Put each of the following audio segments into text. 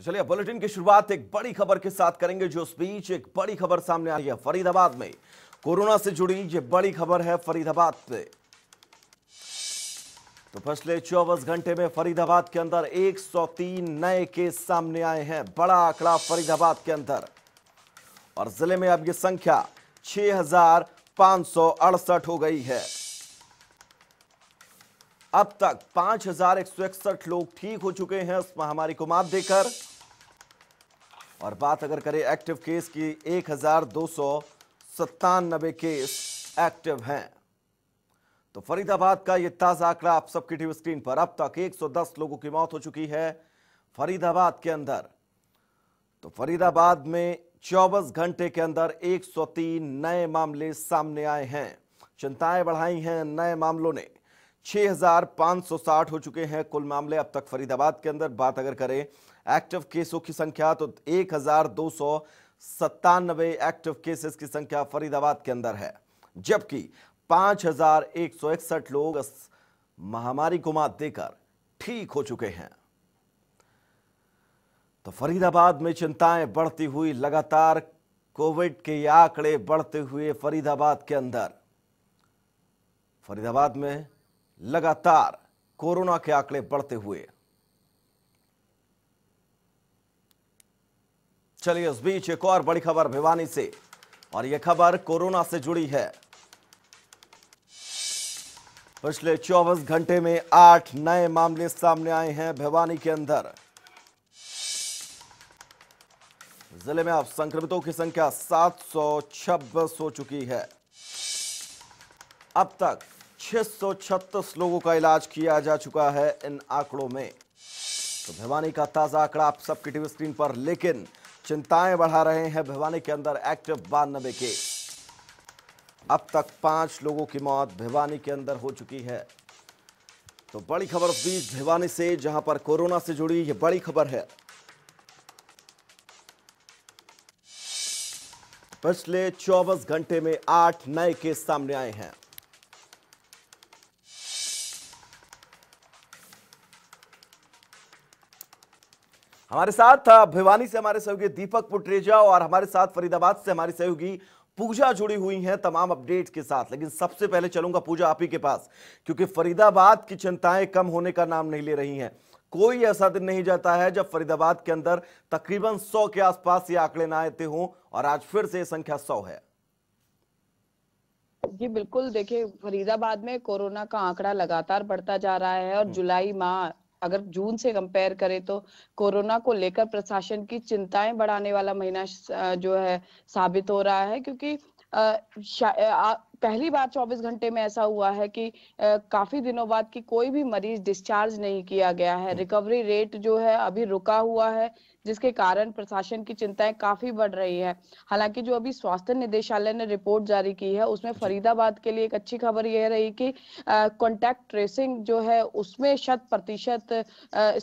तो चलिए बुलेटिन की शुरुआत एक बड़ी खबर के साथ करेंगे जो स्पीच एक बड़ी खबर सामने आई है फरीदाबाद में कोरोना से जुड़ी ये बड़ी खबर है फरीदाबाद से तो पिछले चौबीस घंटे में फरीदाबाद के अंदर 103 नए केस सामने आए हैं बड़ा आंकड़ा फरीदाबाद के अंदर और जिले में अब ये संख्या छह हो गई है अब तक पांच लोग ठीक हो चुके हैं इस महामारी को मात देकर और बात अगर करें एक्टिव केस की एक हजार दो सौ सत्तानबे केस एक्टिव हैं तो फरीदाबाद का यह ताज़ा आंकड़ा आप सबकी टीवी स्क्रीन पर अब तक 110 लोगों की मौत हो चुकी है फरीदाबाद के अंदर तो फरीदाबाद में चौबीस घंटे के अंदर 103 नए मामले सामने आए हैं चिंताएं बढ़ाई हैं नए मामलों ने 6,560 हो चुके हैं कुल मामले अब तक फरीदाबाद के अंदर बात अगर करें एक्टिव केसों की संख्या तो एक एक्टिव केसेस की संख्या फरीदाबाद के अंदर है जबकि 5,161 लोग महामारी को मात देकर ठीक हो चुके हैं तो फरीदाबाद में चिंताएं बढ़ती हुई लगातार कोविड के आंकड़े बढ़ते हुए फरीदाबाद के अंदर फरीदाबाद में लगातार कोरोना के आंकड़े बढ़ते हुए चलिए इस बीच एक और बड़ी खबर भिवानी से और यह खबर कोरोना से जुड़ी है पिछले 24 घंटे में आठ नए मामले सामने आए हैं भिवानी के अंदर जिले में अब संक्रमितों की संख्या सात हो चुकी है अब तक 636 लोगों का इलाज किया जा चुका है इन आंकड़ों में तो भिवानी का ताजा आंकड़ा आप सबकी टीवी स्क्रीन पर लेकिन चिंताएं बढ़ा रहे हैं भिवानी के अंदर एक्टिव बानबे के अब तक पांच लोगों की मौत भिवानी के अंदर हो चुकी है तो बड़ी खबर बीच भिवानी से जहां पर कोरोना से जुड़ी यह बड़ी खबर है पिछले 24 घंटे में आठ नए केस सामने आए हैं हमारे साथ भिवानी से हमारे सहयोगी दीपक पुटरेजा और हमारे साथ फरीदाबाद से हमारी सहयोगी पूजा जुड़ी हुई हैं तमाम अपडेट्स के साथ लेकिन सबसे पहले चलूंगा पूजा आप ही के पास क्योंकि फरीदाबाद की चिंताएं कम होने का नाम नहीं ले रही हैं कोई ऐसा दिन नहीं जाता है जब फरीदाबाद के अंदर तकरीबन 100 के आसपास ये आंकड़े ना आते हों और आज फिर से संख्या सौ है जी बिल्कुल देखिए फरीदाबाद में कोरोना का आंकड़ा लगातार बढ़ता जा रहा है और हम्म। जुलाई माह अगर जून से कंपेयर करें तो कोरोना को लेकर प्रशासन की चिंताएं बढ़ाने वाला महीना जो है साबित हो रहा है क्योंकि पहली बार 24 घंटे में ऐसा हुआ है कि आ, काफी दिनों बाद की कोई भी मरीज डिस्चार्ज नहीं किया गया है रिकवरी हम्म। रेट जो है अभी रुका हुआ है जिसके कारण प्रशासन की चिंताएं काफी बढ़ रही है हालांकि जो अभी स्वास्थ्य निदेशालय ने रिपोर्ट जारी की है उसमें फरीदाबाद के लिए एक अच्छी खबर यह रही कि कॉन्टैक्ट ट्रेसिंग जो है उसमें शत प्रतिशत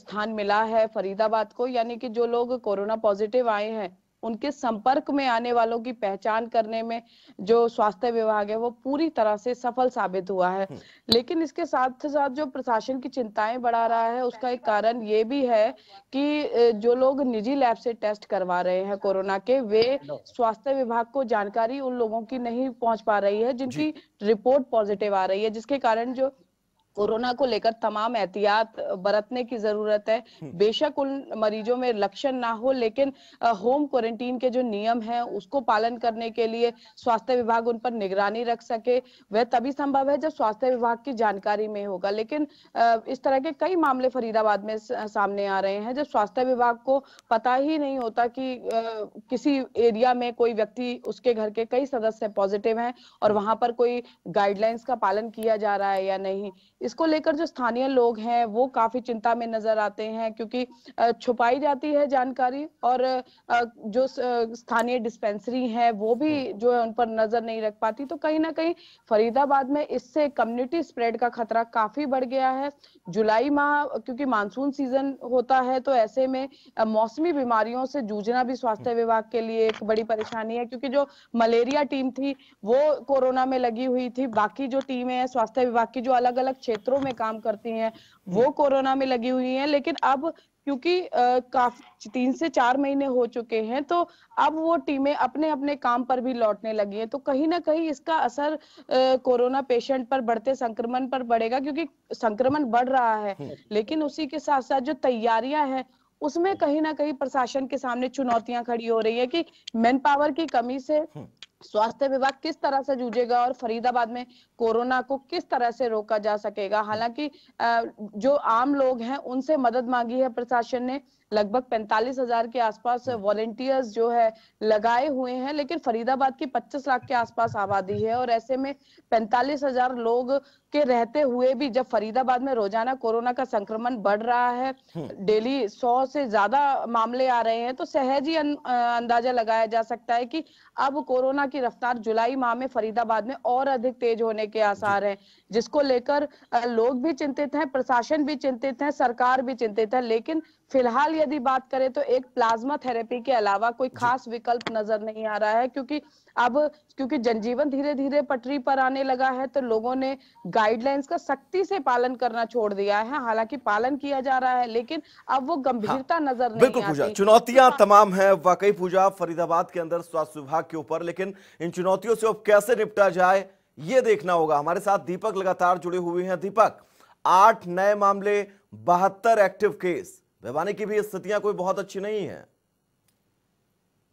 स्थान मिला है फरीदाबाद को यानी कि जो लोग कोरोना पॉजिटिव आए हैं उनके संपर्क में आने वालों की पहचान करने में जो स्वास्थ्य विभाग है वो पूरी तरह से सफल साबित हुआ है हम्म। लेकिन इसके साथ साथ जो प्रशासन की चिंताएं बढ़ा रहा है उसका एक कारण ये भी है कि जो लोग निजी लैब से टेस्ट करवा रहे हैं कोरोना के वे स्वास्थ्य विभाग को जानकारी उन लोगों की नहीं पहुंच पा रही है जिनकी रिपोर्ट पॉजिटिव आ रही है जिसके कारण जो कोरोना को लेकर तमाम एहतियात बरतने की जरूरत है हम्म। बेशक उन मरीजों में लक्षण ना हो लेकिन होम क्वारंटीन के जो नियम हैं उसको पालन करने के लिए स्वास्थ्य विभाग उन पर निगरानी रख सके वह तभी संभव है जब स्वास्थ्य विभाग की जानकारी में होगा लेकिन इस तरह के कई मामले फरीदाबाद में सामने आ रहे हैं जब स्वास्थ्य विभाग को पता ही नहीं होता कि किसी एरिया में कोई व्यक्ति उसके घर के कई सदस्य पॉजिटिव हैं और हम्म। वहां पर कोई गाइडलाइंस का पालन किया जा रहा है या नहीं इसको लेकर जो स्थानीय लोग हैं वो काफी चिंता में नजर आते हैं क्योंकि छुपाई जाती है जानकारी और जो स्थानीय डिस्पेंसरी है वो भी हम्म। जो है उन पर नजर नहीं रख पाती तो कहीं ना कहीं फरीदाबाद में इससे कम्युनिटी स्प्रेड का खतरा काफी बढ़ गया है जुलाई माह क्योंकि मानसून सीजन होता है तो ऐसे में मौसमी बीमारियों से जूझना भी स्वास्थ्य हम्म। विभाग के लिए एक बड़ी परेशानी है क्योंकि जो मलेरिया टीम थी वो कोरोना में लगी हुई थी बाकी जो टीमें हैं स्वास्थ्य विभाग की जो अलग अलग क्षेत्र क्षेत्रों में काम करती हैं वो कोरोना में लगी हुई हैं लेकिन अब क्योंकि काफी तीन से चार महीने हो चुके हैं तो अब वो टीमें अपने अपने काम पर भी लौटने लगी हैं तो कहीं ना कहीं इसका असर कोरोना पेशेंट पर बढ़ते संक्रमण पर बढ़ेगा क्योंकि संक्रमण बढ़ रहा है हम्म। लेकिन उसी के साथ साथ जो तैयारियां हैं उसमें कहीं ना कहीं प्रशासन के सामने चुनौतियां खड़ी हो रही है कि मैन पावर की कमी से हम्म। स्वास्थ्य विभाग किस तरह से जूझेगा और फरीदाबाद में कोरोना को किस तरह से रोका जा सकेगा हालांकि जो आम लोग हैं उनसे मदद मांगी है प्रशासन ने लगभग पैंतालीस हजार के आसपास वॉलेंटियर्स हम्म। जो है लगाए हुए हैं लेकिन फरीदाबाद की पच्चीस लाख के आसपास आबादी है और ऐसे में पैंतालीस हजार लोग के रहते हुए भी जब फरीदाबाद में रोजाना कोरोना का संक्रमण बढ़ रहा है हम्म। डेली सौ से ज्यादा मामले आ रहे हैं तो सहज ही अं, अंदाजा लगाया जा सकता है कि अब कोरोना की रफ्तार जुलाई माह में फरीदाबाद में और अधिक तेज होने के आसार है जिसको लेकर लोग भी चिंतित हैं प्रशासन भी चिंतित है सरकार भी चिंतित है लेकिन फिलहाल यदि बात करें तो एक प्लाज्मा थेरेपी के अलावा कोई खास विकल्प नजर नहीं आ रहा है क्योंकि अब क्योंकि जनजीवन धीरे धीरे पटरी पर आने लगा है तो लोगों ने गाइडलाइंस का सख्ती से पालन करना छोड़ दिया है हालांकि पालन किया जा रहा है लेकिन अब वो गंभीरता हाँ, नजर नहीं बिल्कुल पूजा चुनौतियां तमाम है वाकई पूजा फरीदाबाद के अंदर स्वास्थ्य विभाग के ऊपर लेकिन इन चुनौतियों से अब कैसे निपटा जाए ये देखना होगा हमारे साथ दीपक लगातार जुड़े हुए हैं दीपक आठ नए मामले बहत्तर एक्टिव केस भिवानी की भी स्थितियां कोई बहुत अच्छी नहीं है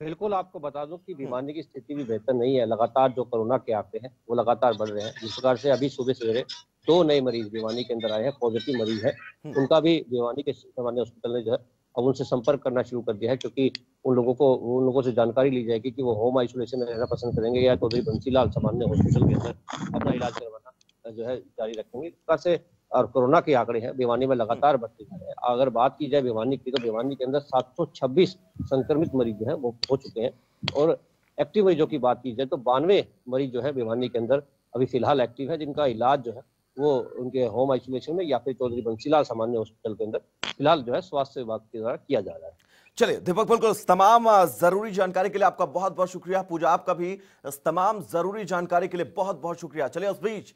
बिल्कुल आपको बता दूं कि भिवानी की स्थिति भी बेहतर नहीं है लगातार जो कोरोना के आंकड़े हैं वो लगातार बढ़ रहे हैं जिस प्रकार से अभी सुबह सवेरे दो नए मरीज भिवानी के अंदर आए हैं पॉजिटिव मरीज है हम्म। उनका भी भिवानी के सामान्य हॉस्पिटल ने जो है अब उनसे संपर्क करना शुरू कर दिया है क्योंकि उन लोगों को उन लोगों से जानकारी ली जाएगी कि वो होम आइसोलेशन में रहना पसंद करेंगे या चौधरी तो बंसीलाल सामान्य हॉस्पिटल के अंदर अपना इलाज करवाना जो है जारी रखेंगे इस प्रकार से और कोरोना के आंकड़े हैं भिवानी में हम्म। लगातार बढ़ते जा रहे हैं अगर बात की जाए भिवानी की तो भिवानी के अंदर 726 संक्रमित मरीज हैं वो हो चुके हैं और एक्टिव मरीजों की बात की जाए तो बानवे मरीज जो है भिवानी के अंदर अभी फिलहाल एक्टिव है जिनका इलाज जो है वो उनके होम आइसोलेशन में या फिर चौधरी बंसीलाल सामान्य हॉस्पिटल के अंदर फिलहाल जो है स्वास्थ्य विभाग के द्वारा किया जा रहा है चलिए दीपक बिल्कुल तमाम जरूरी जानकारी के लिए आपका बहुत बहुत शुक्रिया पूजा आपका भी तमाम जरूरी जानकारी के लिए बहुत बहुत शुक्रिया चलिए उस बीच